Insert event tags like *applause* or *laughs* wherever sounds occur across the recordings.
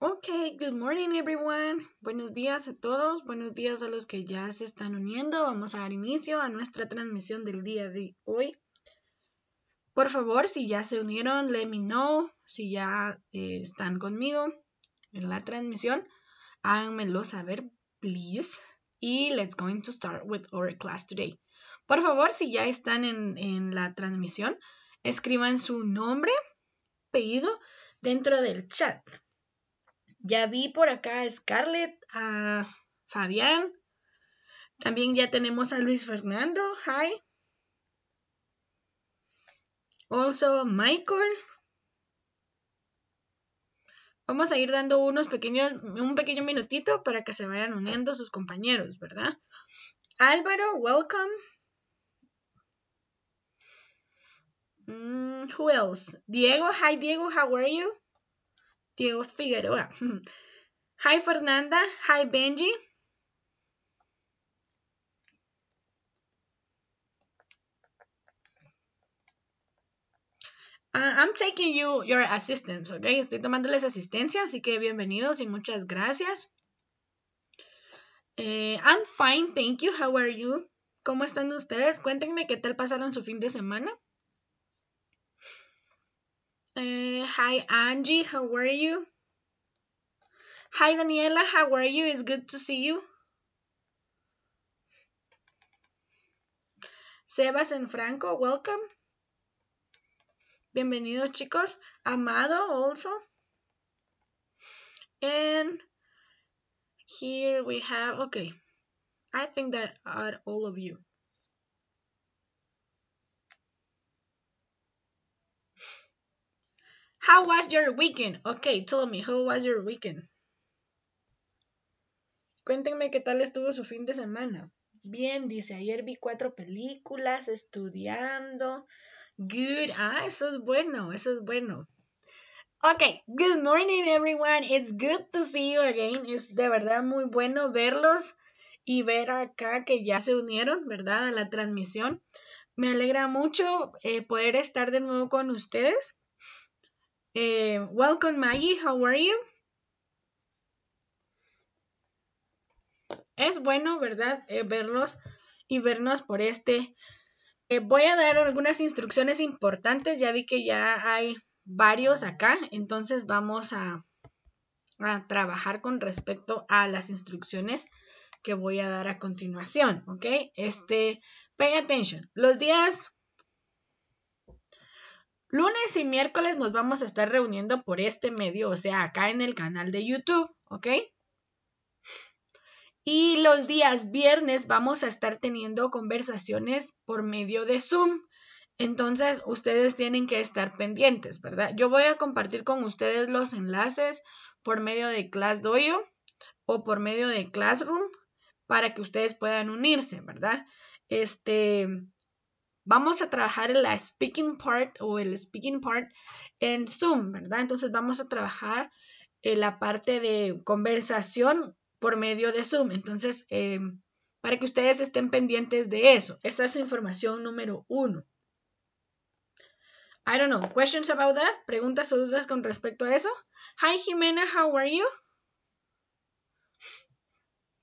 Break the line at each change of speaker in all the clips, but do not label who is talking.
Ok, good morning everyone. Buenos días a todos, buenos días a los que ya se están uniendo. Vamos a dar inicio a nuestra transmisión del día de hoy. Por favor, si ya se unieron, let me know. Si ya eh, están conmigo en la transmisión, háganmelo saber, please. Y let's going to start with our class today. Por favor, si ya están en, la transmisión, escriban su nombre, pedido dentro del chat. Ya vi por acá a Scarlett, a Fabián. También ya tenemos a Luis Fernando. Hi. Also Michael. Vamos a ir dando unos pequeños, un pequeño minutito para que se vayan uniendo sus compañeros, ¿verdad? Álvaro, welcome. Mm, who else? Diego, hi Diego, how are you? Diego Figueroa. *laughs* Hi Fernanda, hi Benji. Ah, I'm taking you your assistance, Estoy tomándoles asistencia, así que bienvenidos y muchas gracias. Eh, I'm fine, thank you. How are you? ¿Cómo están ustedes? Cuéntenme qué tal pasaron su fin de semana. Uh, hi, Angie. How are you? Hi, Daniela. How are you? It's good to see you. Sebas and Franco, welcome. Bienvenidos, chicos. Amado, also. And here we have, okay, I think that are all of you. How was your weekend? Okay, tell me, how was your weekend? Cuéntenme qué tal estuvo su fin de semana. Bien, dice, ayer vi cuatro películas estudiando. Good, ah, eso es bueno, eso es bueno. Ok, good morning everyone. It's good to see you again. Es de verdad muy bueno verlos y ver acá que ya se unieron, ¿verdad? A la transmisión. Me alegra mucho eh, poder estar de nuevo con ustedes. Eh, welcome, Maggie. How are you? Es bueno, ¿verdad? Eh, verlos y vernos por este. Eh, voy a dar algunas instrucciones importantes. Ya vi que ya hay varios acá. Entonces vamos a, a trabajar con respecto a las instrucciones que voy a dar a continuación. ¿Ok? Este, pay attention. Los días Lunes y miércoles nos vamos a estar reuniendo por este medio, o sea, acá en el canal de YouTube, ¿ok? Y los días viernes vamos a estar teniendo conversaciones por medio de Zoom. Entonces, ustedes tienen que estar pendientes, ¿verdad? Yo voy a compartir con ustedes los enlaces por medio de ClassDojo o por medio de Classroom para que ustedes puedan unirse, ¿verdad? Este, vamos a trabajar la speaking part o el speaking part en Zoom, ¿verdad? Entonces vamos a trabajar en eh, la parte de conversación por medio de Zoom. Entonces, em, para que ustedes estén pendientes de eso. Esa es información número uno. I don't know. Questions about that? Preguntas o dudas con respecto a eso? Hi Jimena, how are you?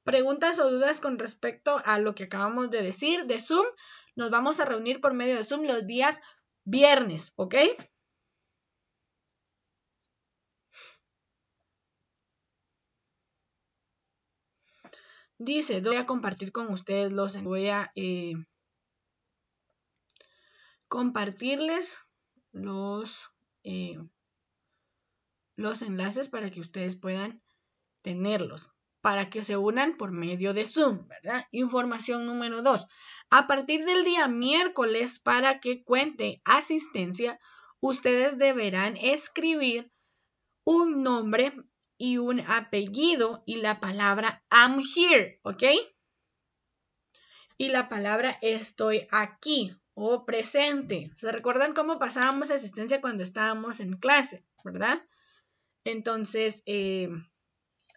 Preguntas o dudas con respecto a lo que acabamos de decir de Zoom. Nos vamos a reunir por medio de Zoom los días viernes, ¿ok? Dice, voy a compartir con ustedes los... Voy a eh, compartirles los, eh, los enlaces para que ustedes puedan tenerlos para que se unan por medio de Zoom, ¿verdad? Información número dos. A partir del día miércoles, para que cuente asistencia, ustedes deberán escribir un nombre y un apellido y la palabra I'm here, ¿ok? Y la palabra estoy aquí o presente. ¿Se recuerdan cómo pasábamos asistencia cuando estábamos en clase, verdad? Entonces, eh,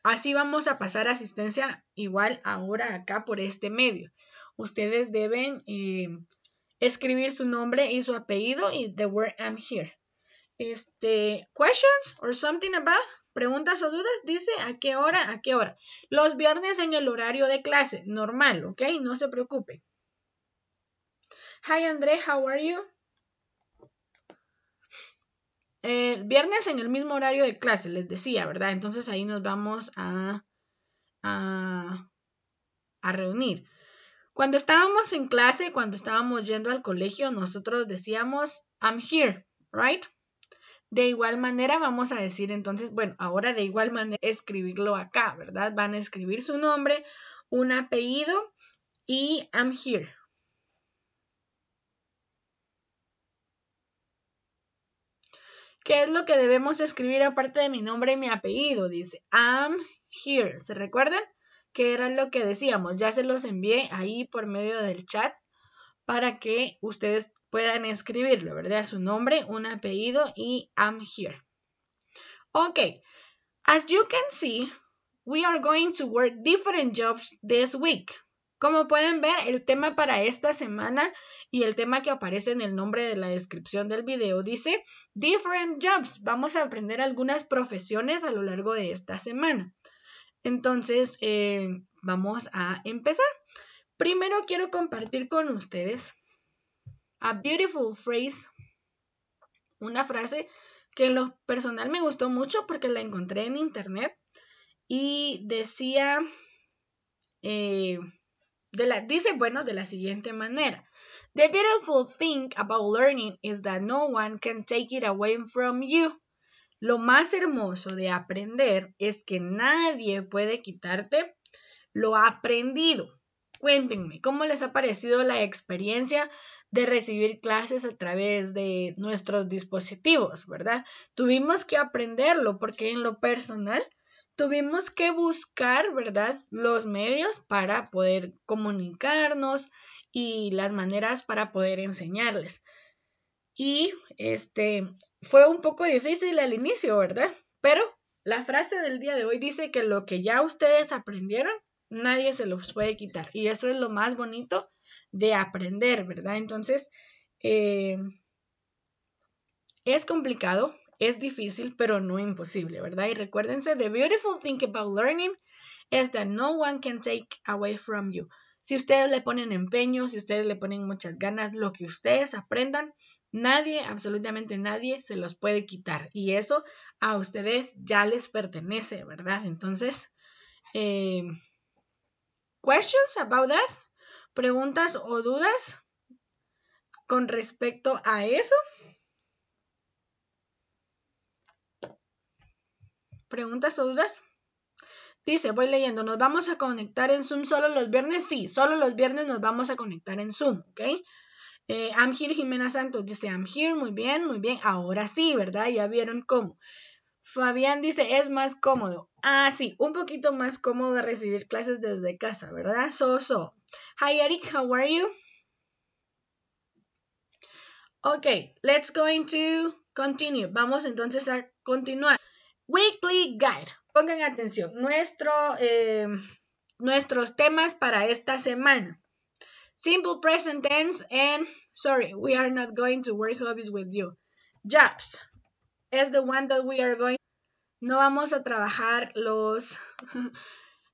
Así vamos a pasar asistencia igual ahora acá por este medio. Ustedes deben eh, escribir su nombre y su apellido y the word I'm here. Este, questions or something about, preguntas o dudas, dice a qué hora, a qué hora. Los viernes en el horario de clase, normal, ¿ok? No se preocupe. Hi André, how are you? El eh, viernes en el mismo horario de clase, les decía, ¿verdad? Entonces ahí nos vamos a, a, reunir. Cuando estábamos en clase, cuando estábamos yendo al colegio, nosotros decíamos, I'm here, right? De igual manera vamos a decir entonces, bueno, ahora de igual manera escribirlo acá, ¿verdad? Van a escribir su nombre, un apellido y I'm here, ¿Qué es lo que debemos escribir aparte de mi nombre y mi apellido? Dice, I'm here. ¿Se recuerdan? ¿Qué era lo que decíamos. Ya se los envié ahí por medio del chat para que ustedes puedan escribirlo, ¿verdad? Su nombre, un apellido y I'm here. Ok. As you can see, we are going to work different jobs this week. Como pueden ver, el tema para esta semana y el tema que aparece en el nombre de la descripción del video dice Different Jobs. Vamos a aprender algunas profesiones a lo largo de esta semana. Entonces, eh, vamos a empezar. Primero quiero compartir con ustedes a beautiful phrase, una frase que en lo personal me gustó mucho porque la encontré en internet y decía... Eh, dice, bueno, de la siguiente manera. The beautiful thing about learning is that no one can take it away from you. Lo más hermoso de aprender es que nadie puede quitarte lo aprendido. Cuéntenme, ¿cómo les ha parecido la experiencia de recibir clases a través de nuestros dispositivos, verdad? Tuvimos que aprenderlo porque en lo personal tuvimos que buscar, ¿verdad?, los medios para poder comunicarnos y las maneras para poder enseñarles. Y este fue un poco difícil al inicio, ¿verdad? Pero la frase del día de hoy dice que lo que ya ustedes aprendieron, nadie se los puede quitar. Y eso es lo más bonito de aprender, ¿verdad? Entonces, eh, es complicado, es difícil, pero no imposible, ¿verdad? Y recuérdense, the beautiful thing about learning is that no one can take away from you. Si ustedes le ponen empeño, si ustedes le ponen muchas ganas, lo que ustedes aprendan, nadie, absolutamente nadie, se los puede quitar. Y eso a ustedes ya les pertenece, ¿verdad? Entonces, eh, questions about that, preguntas o dudas con respecto a eso. ¿Preguntas o dudas? Dice, voy leyendo, ¿nos vamos a conectar en Zoom solo los viernes? Sí, solo los viernes nos vamos a conectar en Zoom, ¿ok? Eh, I'm here, Jimena Santos dice, I'm here, muy bien, muy bien, ahora sí, ¿verdad? Ya vieron cómo. Fabián dice, es más cómodo. Ah, sí, un poquito más cómodo recibir clases desde casa, ¿verdad? So, so. Hi, Eric, how are you? Ok, let's going to continue. Vamos entonces a continuar. Weekly Guide. Pongan atención, nuestro, eh, nuestros temas para esta semana. Simple present tense and sorry, we are not going to work hobbies with you. Jobs es the one that we are going. No vamos a trabajar los, *laughs*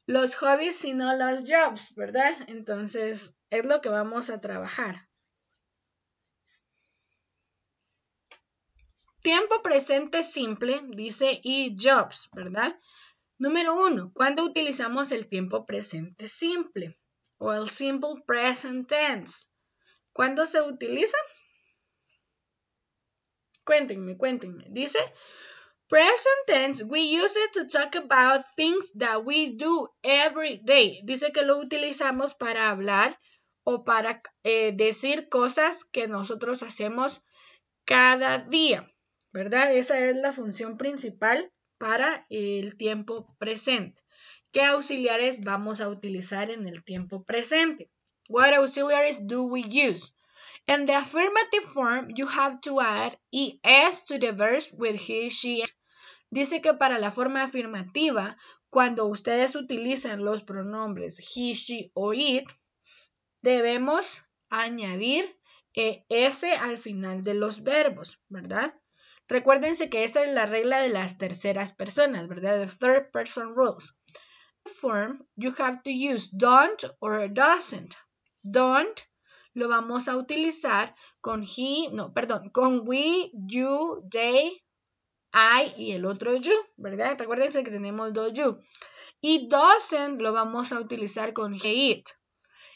los hobbies, sino los jobs, ¿verdad? Entonces, es lo que vamos a trabajar. Tiempo presente simple, dice E. Jobs, ¿verdad? Número uno, ¿cuándo utilizamos el tiempo presente simple o el simple present tense? ¿Cuándo se utiliza? Cuéntenme, cuéntenme. Dice, present tense, we use it to talk about things that we do every day. Dice que lo utilizamos para hablar o para eh, decir cosas que nosotros hacemos cada día. ¿verdad? Esa es la función principal para el tiempo presente. ¿Qué auxiliares vamos a utilizar en el tiempo presente? What auxiliaries do we use? In the affirmative form, you have to add es to the verb with he, she. Dice que para la forma afirmativa, cuando ustedes utilizan los pronombres he, she o it, debemos añadir ES al final de los verbos, ¿verdad? Recuérdense que esa es la regla de las terceras personas, ¿verdad? The third person rules. Form, you have to use don't or doesn't. Don't lo vamos a utilizar con he, no, perdón, con we, you, they, I y el otro you, ¿verdad? Recuérdense que tenemos dos you. Y doesn't lo vamos a utilizar con he, it.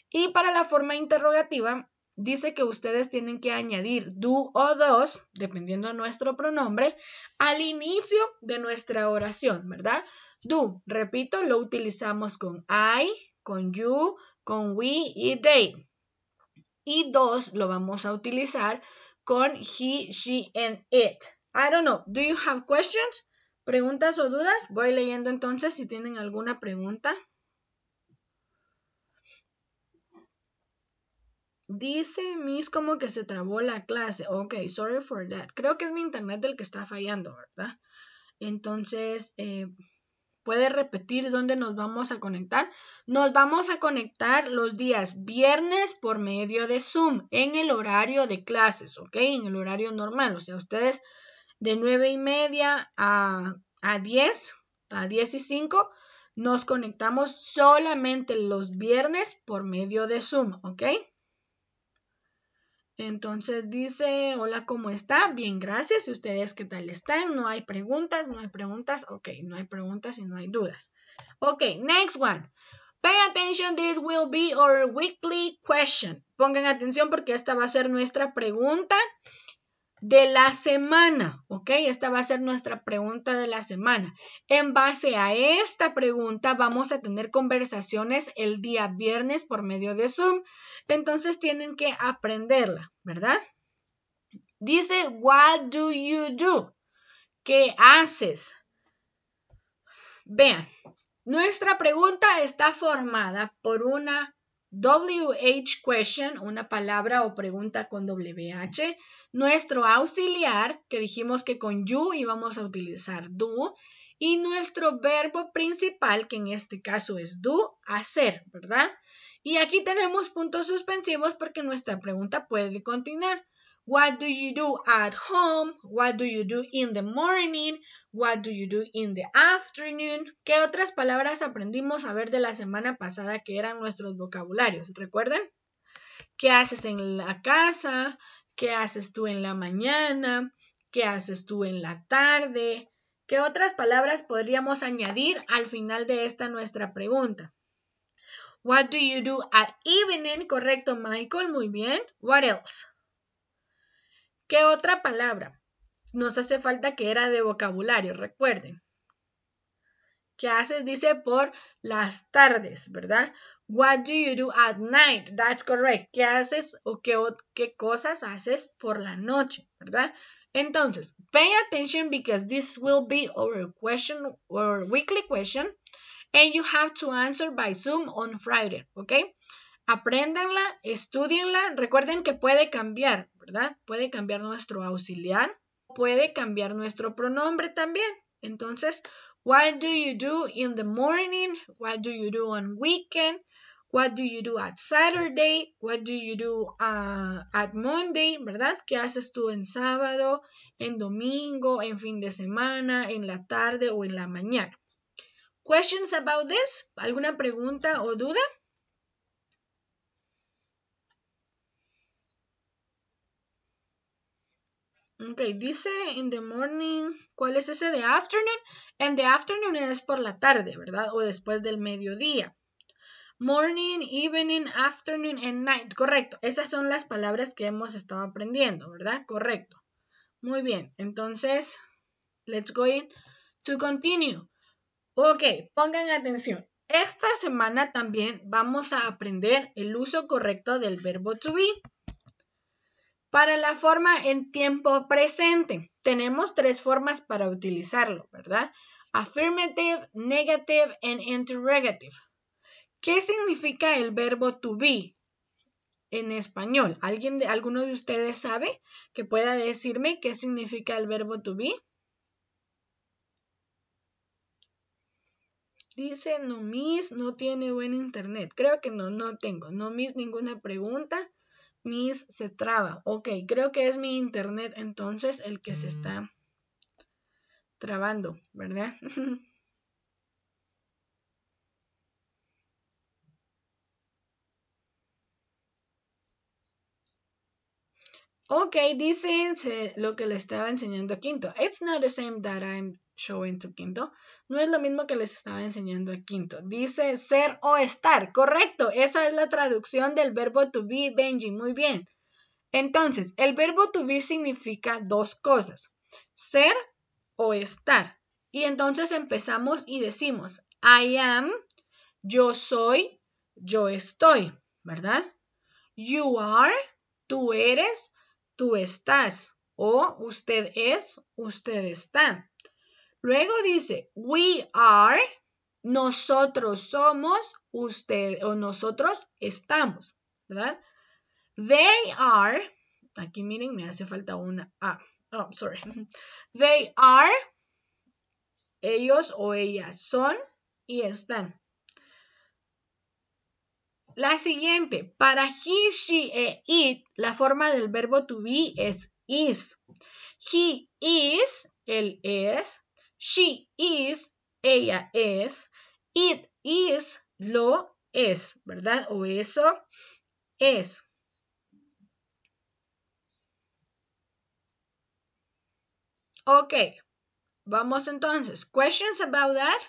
Y para la forma interrogativa, dice que ustedes tienen que añadir do o dos, dependiendo de nuestro pronombre, al inicio de nuestra oración, ¿verdad? Do, repito, lo utilizamos con I, con you, con we y they. Y dos lo vamos a utilizar con he, she and it. I don't know. Do you have questions? ¿Preguntas o dudas? Voy leyendo entonces si tienen alguna pregunta. Dice Miss como que se trabó la clase. Ok, sorry for that. Creo que es mi internet el que está fallando, ¿verdad? Entonces, eh, puede repetir dónde nos vamos a conectar. Nos vamos a conectar los días viernes por medio de Zoom en el horario de clases, ¿ok? En el horario normal. O sea, ustedes de nueve y media a, a 10, a 10 y 5, nos conectamos solamente los viernes por medio de Zoom, ¿ok? Entonces dice, hola, ¿cómo está? Bien, gracias. ¿Y ustedes qué tal están? No hay preguntas, no hay preguntas. Ok, no hay preguntas y no hay dudas. Ok, next one. Pay attention, this will be our weekly question. Pongan atención porque esta va a ser nuestra pregunta de la semana, ¿ok? Esta va a ser nuestra pregunta de la semana. En base a esta pregunta vamos a tener conversaciones el día viernes por medio de Zoom, entonces tienen que aprenderla, ¿verdad? Dice, what do you do? ¿Qué haces? Vean, nuestra pregunta está formada por una WH question, una palabra o pregunta con WH, nuestro auxiliar, que dijimos que con you íbamos a utilizar do, y nuestro verbo principal, que en este caso es do, hacer, ¿verdad? Y aquí tenemos puntos suspensivos porque nuestra pregunta puede continuar. What do you do at home? What do you do in the morning? What do you do in the afternoon? ¿Qué otras palabras aprendimos a ver de la semana pasada que eran nuestros vocabularios? ¿Recuerdan? ¿Qué haces en la casa? qué haces tú en la mañana, qué haces tú en la tarde, qué otras palabras podríamos añadir al final de esta nuestra pregunta. What do you do at evening? Correcto, Michael, muy bien. What else? ¿Qué otra palabra? Nos hace falta que era de vocabulario, recuerden. ¿Qué haces? Dice por las tardes, ¿verdad? What do you do at night? That's correct. ¿Qué haces o qué, cosas haces por la noche? ¿Verdad? Entonces, pay attention because this will be our question or weekly question and you have to answer by Zoom on Friday, ¿ok? Apréndanla, estudienla, recuerden que puede cambiar, ¿verdad? Puede cambiar nuestro auxiliar, puede cambiar nuestro pronombre también. Entonces, What do you do in the morning? What do you do on weekend? What do you do at Saturday? What do you do uh, at Monday? ¿Verdad? ¿Qué haces tú en sábado, en domingo, en fin de semana, en la tarde o en la mañana? Questions about this? ¿Alguna pregunta o duda? Ok, dice in the morning. ¿Cuál es ese de afternoon? En the afternoon es por la tarde, ¿verdad? O después del mediodía. Morning, evening, afternoon and night. Correcto. Esas son las palabras que hemos estado aprendiendo, ¿verdad? Correcto. Muy bien. Entonces, let's go in to continue. Ok, pongan atención. Esta semana también vamos a aprender el uso correcto del verbo to be. Para la forma en tiempo presente, tenemos tres formas para utilizarlo, ¿verdad? Affirmative, negative and interrogative. ¿Qué significa el verbo to be en español? ¿Alguien de, ¿Alguno de ustedes sabe que pueda decirme qué significa el verbo to be? Dice, no, Miss, no tiene buen internet. Creo que no, no tengo. No, Miss, ninguna pregunta. Miss se traba. Ok, creo que es mi internet entonces el que se mm. está trabando, ¿verdad? *laughs* Ok, dicen lo que les estaba enseñando a quinto. It's not the same that I'm showing to quinto. No es lo mismo que les estaba enseñando a quinto. Dice ser o estar. Correcto, esa es la traducción del verbo to be, Benji. Muy bien. Entonces, el verbo to be significa dos cosas. Ser o estar. Y entonces empezamos y decimos, I am, yo soy, yo estoy, ¿verdad? You are, tú eres, tú estás o usted es, usted está. Luego dice, we are, nosotros somos, usted o nosotros estamos, ¿verdad? They are, aquí miren, me hace falta una A. oh, sorry. *laughs* They are, ellos o ellas son y están. La siguiente, para he, she e it, la forma del verbo to be es is. He is, él es. She is, ella es. It is, lo es, ¿verdad? O eso es. Ok, vamos entonces. Questions about that?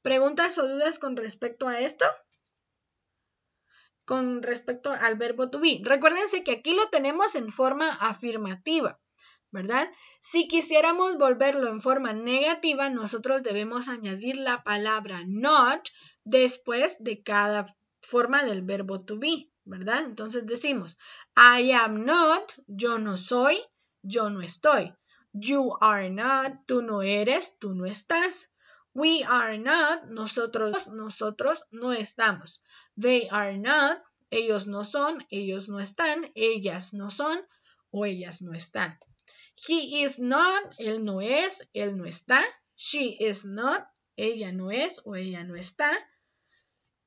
¿Preguntas o dudas con respecto a esto? con respecto al verbo to be. Recuérdense que aquí lo tenemos en forma afirmativa, ¿verdad? Si quisiéramos volverlo en forma negativa, nosotros debemos añadir la palabra not después de cada forma del verbo to be, ¿verdad? Entonces decimos, I am not, yo no soy, yo no estoy. You are not, tú no eres, tú no estás. We are not, nosotros, nosotros no estamos. They are not, ellos no son, ellos no están, ellas no son o ellas no están. He is not, él no es, él no está. She is not, ella no es o ella no está.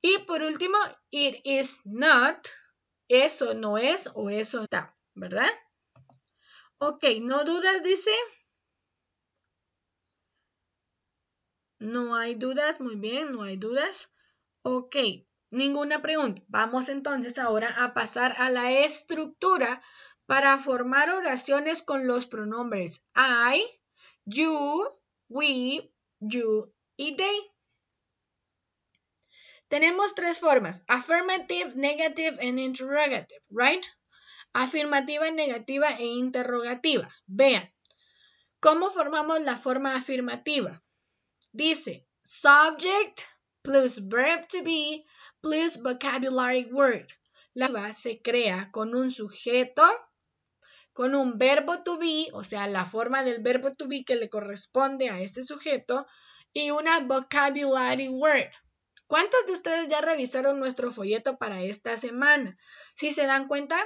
Y por último, it is not, eso no es o eso está, ¿verdad? Ok, no dudas, dice. No hay dudas, muy bien, no hay dudas. Ok, Ninguna pregunta. Vamos entonces ahora a pasar a la estructura para formar oraciones con los pronombres I, you, we, you y they. Tenemos tres formas, affirmative, negative and interrogative, right? Afirmativa, negativa e interrogativa. Vean, ¿cómo formamos la forma afirmativa? Dice, subject plus verb to be plus vocabulary word. La palabra se crea con un sujeto, con un verbo to be, o sea, la forma del verbo to be que le corresponde a este sujeto, y una vocabulary word. ¿Cuántos de ustedes ya revisaron nuestro folleto para esta semana? Si se dan cuenta,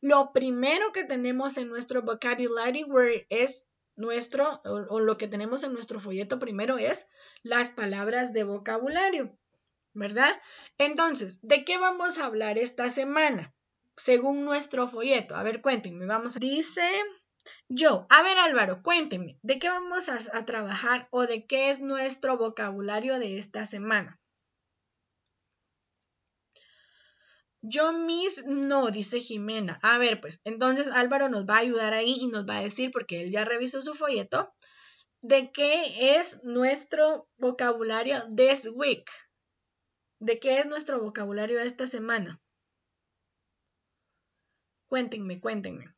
lo primero que tenemos en nuestro vocabulary word es nuestro o, lo que tenemos en nuestro folleto primero es las palabras de vocabulario, ¿verdad? Entonces, ¿de qué vamos a hablar esta semana? Según nuestro folleto. A ver, cuéntenme, vamos a... Dice yo, a ver Álvaro, cuéntenme, ¿de qué vamos a trabajar o de qué es nuestro vocabulario de esta semana? Yo mis no, dice Jimena. A ver, pues entonces Álvaro nos va a ayudar ahí y nos va a decir, porque él ya revisó su folleto, de qué es nuestro vocabulario this week. ¿De qué es nuestro vocabulario esta semana? Cuéntenme, cuéntenme.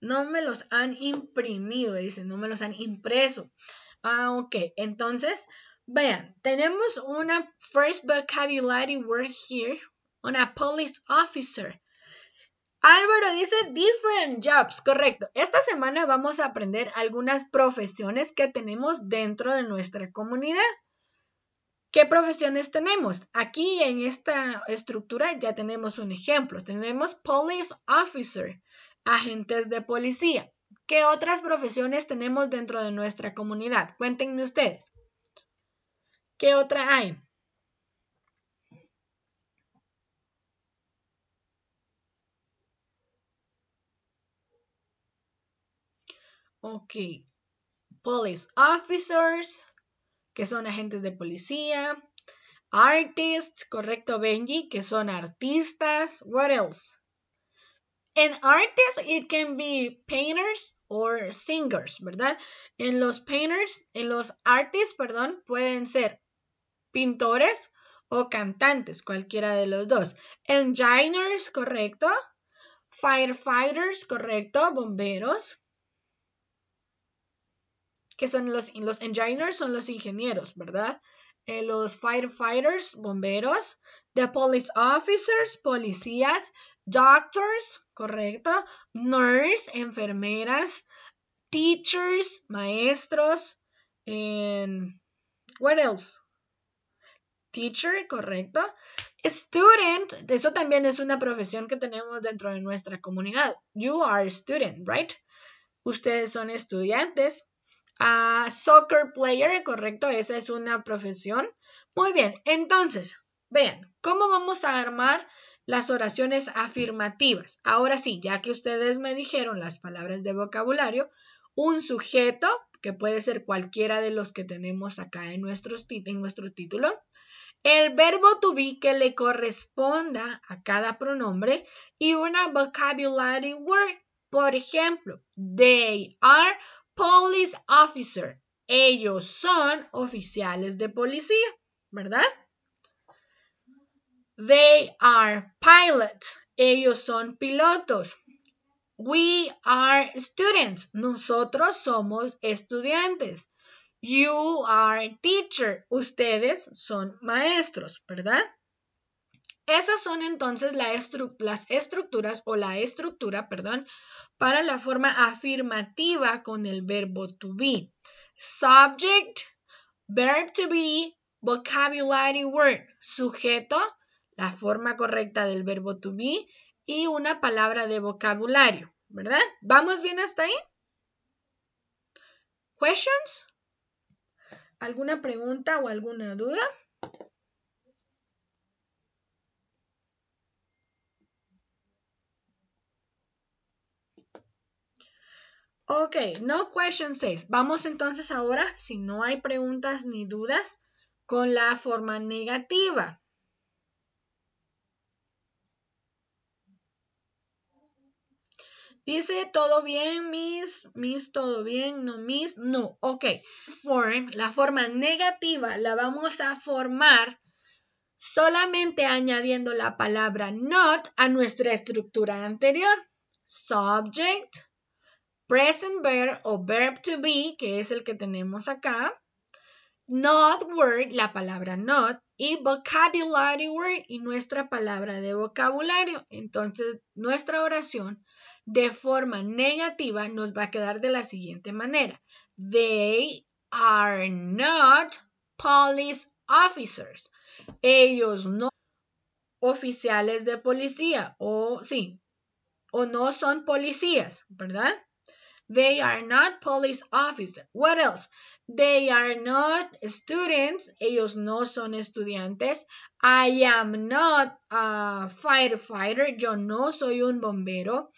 No me los han imprimido, dice, no me los han impreso. Ah, ok. Entonces, Vean, tenemos una first vocabulary word here, una police officer. Álvaro dice different jobs, correcto. Esta semana vamos a aprender algunas profesiones que tenemos dentro de nuestra comunidad. ¿Qué profesiones tenemos? Aquí en esta estructura ya tenemos un ejemplo. Tenemos police officer, agentes de policía. ¿Qué otras profesiones tenemos dentro de nuestra comunidad? Cuéntenme ustedes. ¿Qué otra hay? Ok. Police officers, que son agentes de policía. Artists, correcto Benji, que son artistas. What else? En artists it can be painters or singers, ¿verdad? En los painters, en los artists, perdón, pueden ser pintores o cantantes, cualquiera de los dos. Engineers, correcto. Firefighters, correcto. Bomberos. Que son los, los engineers, son los ingenieros, ¿verdad? Eh, los firefighters, bomberos. The police officers, policías. Doctors, correcto. Nurse, enfermeras. Teachers, maestros. And what else? teacher, ¿correcto? Student, eso también es una profesión que tenemos dentro de nuestra comunidad. You are a student, right? Ustedes son estudiantes. Ah, soccer player, ¿correcto? Esa es una profesión. Muy bien, entonces, vean, ¿cómo vamos a armar las oraciones afirmativas? Ahora sí, ya que ustedes me dijeron las palabras de vocabulario, un sujeto, que puede ser cualquiera de los que tenemos acá en, nuestro título, el verbo to be que le corresponda a cada pronombre y una vocabulary word. Por ejemplo, they are police officer. Ellos son oficiales de policía, ¿verdad? They are pilots. Ellos son pilotos. We are students. Nosotros somos estudiantes. You are teacher. Ustedes son maestros, ¿verdad? Esas son entonces las estructuras o la estructura, perdón, para la forma afirmativa con el verbo to be. Subject, verb to be, vocabulary word, sujeto, la forma correcta del verbo to be y una palabra de vocabulario, ¿verdad? ¿Vamos bien hasta ahí? ¿Questions? ¿Alguna pregunta o alguna duda? Ok, no questions Vamos entonces ahora, si no hay preguntas ni dudas, con la forma negativa. Dice todo bien, mis mis todo bien, no, mis? no. Ok, form, la forma negativa la vamos a formar solamente añadiendo la palabra not a nuestra estructura anterior. Subject, present verb o verb to be, que es el que tenemos acá. Not word, la palabra not, y vocabulary word y nuestra palabra de vocabulario. Entonces, nuestra oración de forma negativa nos va a quedar de la siguiente manera. They are not police officers. Ellos no oficiales de policía o sí, o no son policías, ¿verdad? They are not police officers. What else? They are not students. Ellos no son estudiantes. I am not a firefighter. Yo no soy un bombero.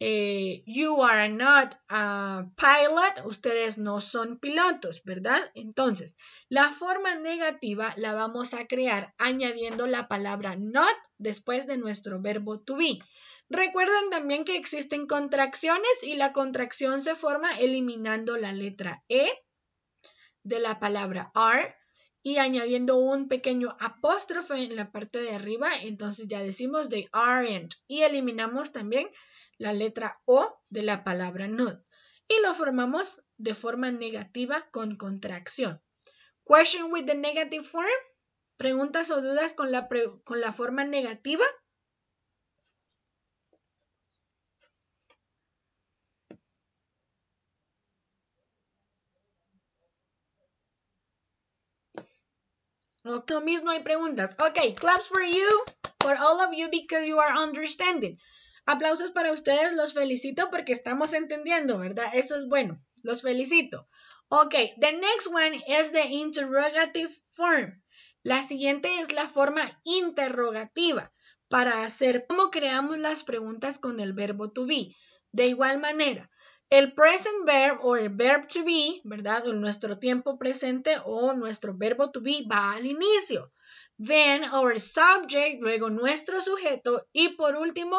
Eh, you are not a pilot, ustedes no son pilotos, ¿verdad? Entonces, la forma negativa la vamos a crear añadiendo la palabra not después de nuestro verbo to be. Recuerden también que existen contracciones y la contracción se forma eliminando la letra E de la palabra are y añadiendo un pequeño apóstrofe en la parte de arriba, entonces ya decimos they aren't y eliminamos también la letra O de la palabra not y lo formamos de forma negativa con contracción. Question with the negative form. ¿Preguntas o dudas con la, forma negativa? tú mismo hay preguntas. Ok, claps for you, for all of you because you are understanding. Aplausos para ustedes, los felicito porque estamos entendiendo, ¿verdad? Eso es bueno, los felicito. Ok, the next one is the interrogative form. La siguiente es la forma interrogativa para hacer cómo creamos las preguntas con el verbo to be. De igual manera, el present verb o el verb to be, ¿verdad? O nuestro tiempo presente o nuestro verbo to be va al inicio. Then our subject, luego nuestro sujeto y por último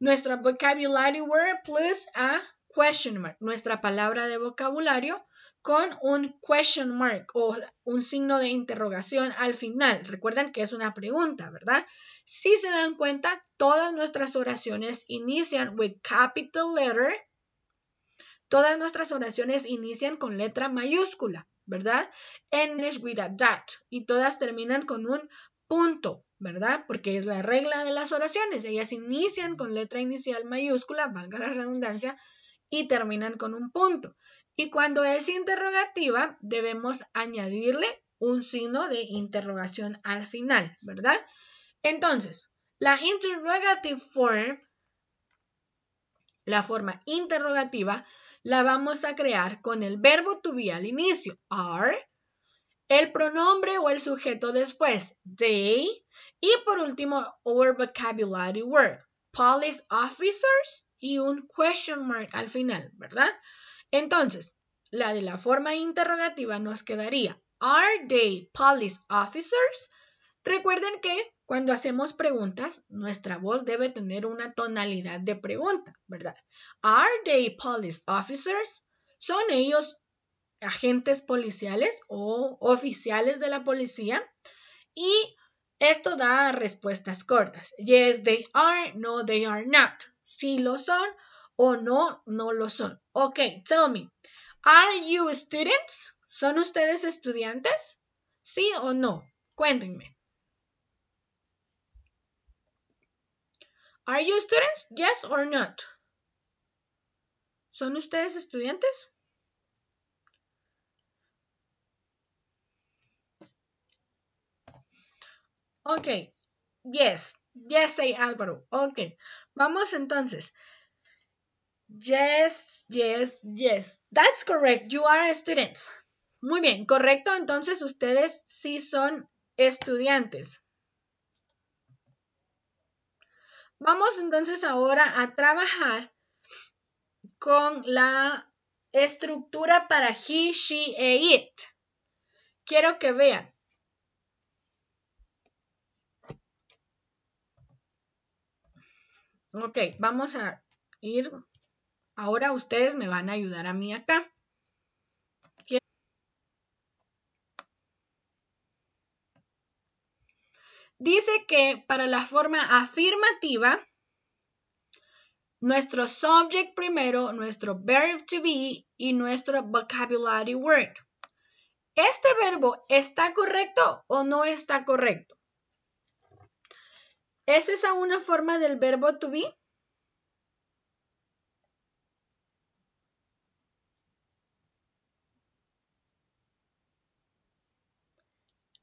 nuestra vocabulary word plus a question mark, nuestra palabra de vocabulario con un question mark o un signo de interrogación al final. Recuerden que es una pregunta, ¿verdad? Si se dan cuenta, todas nuestras oraciones inician with capital letter. Todas nuestras oraciones inician con letra mayúscula, ¿verdad? English with a dot. Y todas terminan con un punto. ¿verdad? Porque es la regla de las oraciones. Ellas inician con letra inicial mayúscula, valga la redundancia, y terminan con un punto. Y cuando es interrogativa, debemos añadirle un signo de interrogación al final, ¿verdad? Entonces, la interrogative form, la forma interrogativa, la vamos a crear con el verbo to be al inicio, are, el pronombre o el sujeto después, they, y por último, our vocabulary word, police officers y un question mark al final, ¿verdad? Entonces, la de la forma interrogativa nos quedaría, ¿Are they police officers? Recuerden que cuando hacemos preguntas, nuestra voz debe tener una tonalidad de pregunta, ¿verdad? ¿Are they police officers? ¿Son ellos agentes policiales o oficiales de la policía? Y esto da respuestas cortas. Yes, they are. No, they are not. Sí lo son o no, no lo son. Ok, tell me. Are you students? ¿Son ustedes estudiantes? ¿Sí o no? Cuéntenme. Are you students? Yes or not? ¿Son ustedes estudiantes? Ok, yes, yes, say Álvaro. Ok, vamos entonces. Yes, yes, yes. That's correct. You are students. Muy bien, correcto. Entonces ustedes sí son estudiantes. Vamos entonces ahora a trabajar con la estructura para he, she e it. Quiero que vean. Ok, vamos a ir. Ahora ustedes me van a ayudar a mí acá. Dice que para la forma afirmativa, nuestro subject primero, nuestro verb to be y nuestro vocabulary word. ¿Este verbo está correcto o no está correcto? ¿Es esa una forma del verbo to be?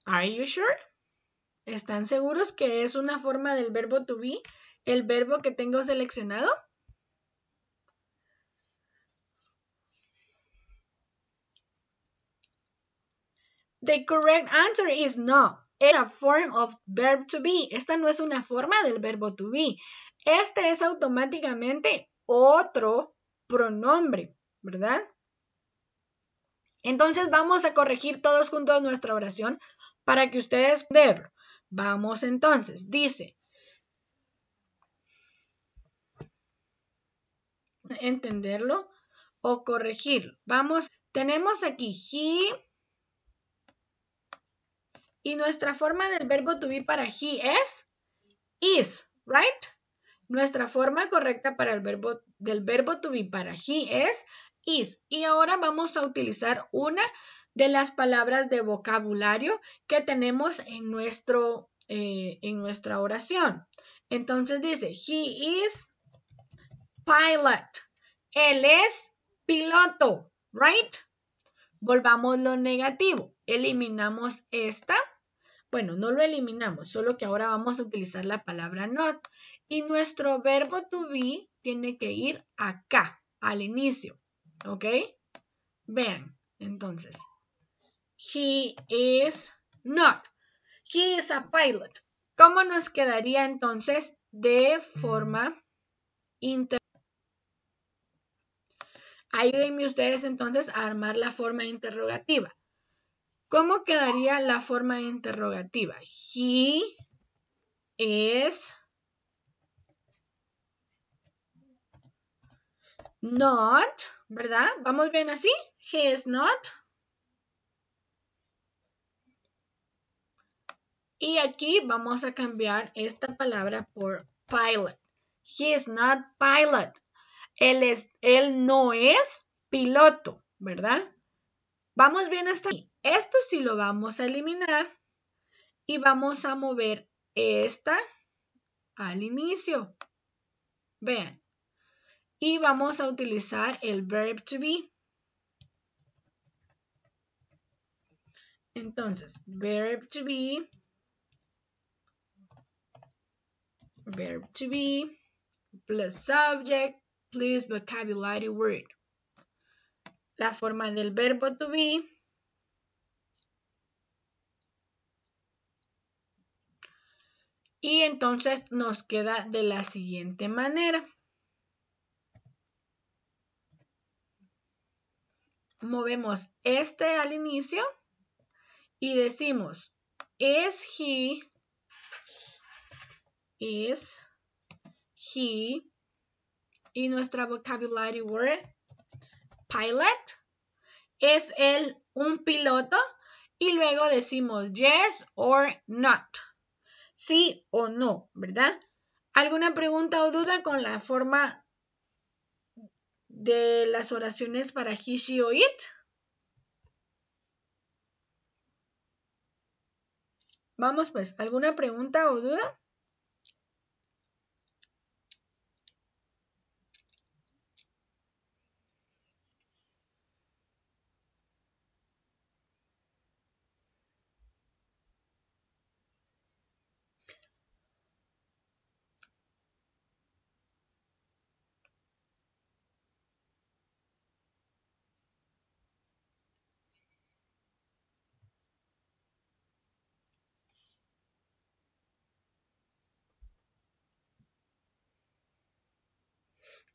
Are you sure? ¿Están seguros que es una forma del verbo to be el verbo que tengo seleccionado? The correct answer is no era form of verb to be. Esta no es una forma del verbo to be. Este es automáticamente otro pronombre, ¿verdad? Entonces vamos a corregir todos juntos nuestra oración para que ustedes puedan. Vamos entonces, dice. Entenderlo o corregirlo. Vamos, tenemos aquí he y nuestra forma del verbo to be para he es is, right? Nuestra forma correcta para el verbo del verbo to be para he es is. Y ahora vamos a utilizar una de las palabras de vocabulario que tenemos en, nuestro, eh, en nuestra oración. Entonces dice, he is pilot. Él es piloto, right? Volvamos lo negativo eliminamos esta. Bueno, no lo eliminamos, solo que ahora vamos a utilizar la palabra not. Y nuestro verbo to be tiene que ir acá, al inicio. ¿Ok? Vean, entonces. He is not. He is a pilot. ¿Cómo nos quedaría entonces de forma inter... Ayúdenme ustedes entonces a armar la forma interrogativa. ¿Cómo quedaría la forma interrogativa? He is not, ¿verdad? ¿Vamos bien así? He is not. Y aquí vamos a cambiar esta palabra por pilot. He is not pilot. Él, es, él no es piloto, ¿verdad? Vamos bien hasta aquí. Esto sí lo vamos a eliminar y vamos a mover esta al inicio. Vean. Y vamos a utilizar el verb to be. Entonces, verb to be. Verb to be. Plus subject. Plus vocabulary word. La forma del verbo to be Y entonces nos queda de la siguiente manera. Movemos este al inicio y decimos, is he, is he, y nuestra vocabulary word, pilot, es el un piloto, y luego decimos yes or not sí o no, ¿verdad? ¿Alguna pregunta o duda con la forma de las oraciones para he, o it? Vamos pues, ¿alguna pregunta o duda?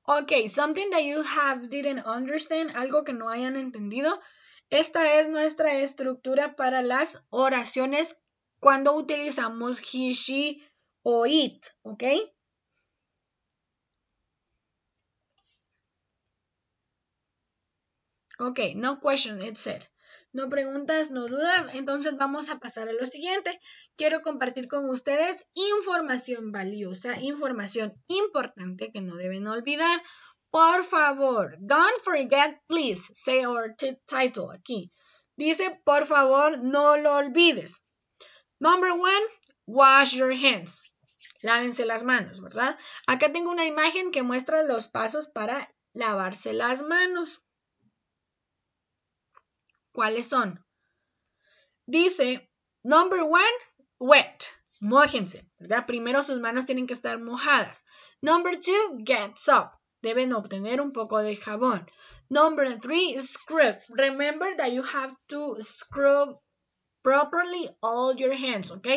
Ok, something that you have didn't understand, algo que no hayan entendido. Esta es nuestra estructura para las oraciones cuando utilizamos he, she o it, ¿ok? Ok, no question, it said no preguntas, no dudas. Entonces vamos a pasar a lo siguiente. Quiero compartir con ustedes información valiosa, información importante que no deben olvidar. Por favor, don't forget, please, say our title aquí. Dice, por favor, no lo olvides. Number one, wash your hands. Lávense las manos, ¿verdad? Acá tengo una imagen que muestra los pasos para lavarse las manos. ¿Cuáles son? Dice, number one, wet. Mójense, ¿verdad? Primero sus manos tienen que estar mojadas. Number two, get soap. Deben obtener un poco de jabón. Number three, scrub. Remember that you have to scrub properly all your hands, ¿ok?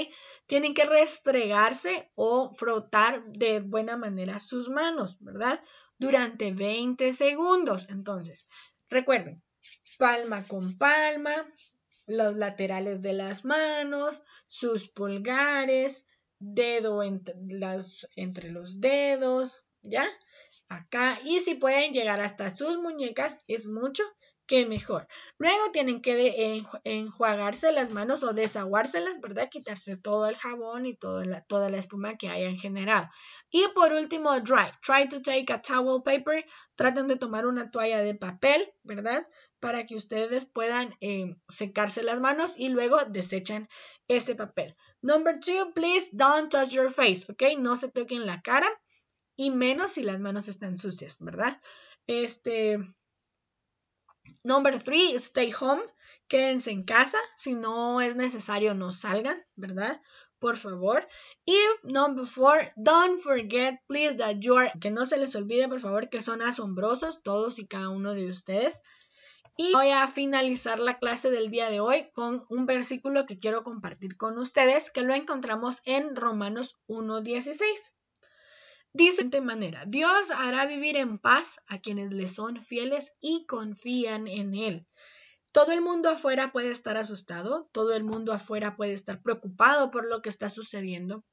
Tienen que restregarse o frotar de buena manera sus manos, ¿verdad? Durante 20 segundos. Entonces, recuerden, palma con palma, los laterales de las manos, sus pulgares, dedo entre, las, entre los dedos, ¿ya? Acá, y si pueden llegar hasta sus muñecas, es mucho que mejor. Luego tienen que enjuagarse las manos o desaguárselas, ¿verdad? Quitarse todo el jabón y toda la espuma que hayan generado. Y por último, dry. Try to take a towel paper. Traten de tomar una toalla de papel, ¿verdad? para que ustedes puedan em, secarse las manos y luego desechen ese papel. Number two, please don't touch your face, ¿ok? No se toquen la cara y menos si las manos están sucias, ¿verdad? Este. Number three, stay home, quédense en casa, si no es necesario no salgan, ¿verdad? por favor. Y number four, don't forget, please, that you are, que no se les olvide, por favor, que son asombrosos todos y cada uno de ustedes. Y voy a finalizar la clase del día de hoy con un versículo que quiero compartir con ustedes, que lo encontramos en Romanos 1.16. Dice de manera, Dios hará vivir en paz a quienes le son fieles y confían en Él. Todo el mundo afuera puede estar asustado, todo el mundo afuera puede estar preocupado por lo que está sucediendo,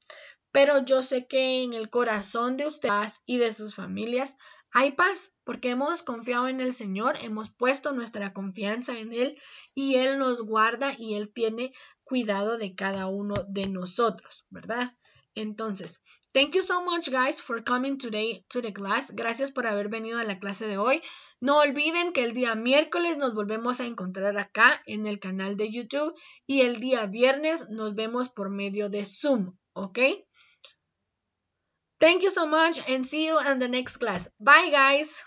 pero yo sé que en el corazón de ustedes y de sus familias hay paz porque hemos confiado en el Señor, hemos puesto nuestra confianza en Él y Él nos guarda y Él tiene cuidado de cada uno de nosotros, ¿verdad? Entonces, thank you so much guys for coming today to the class. Gracias por haber venido a la clase de hoy. No olviden que el día miércoles nos volvemos a encontrar acá en el canal de YouTube y el día viernes nos vemos por medio de Zoom, ¿ok? Thank you so much and see you in the next class. Bye guys!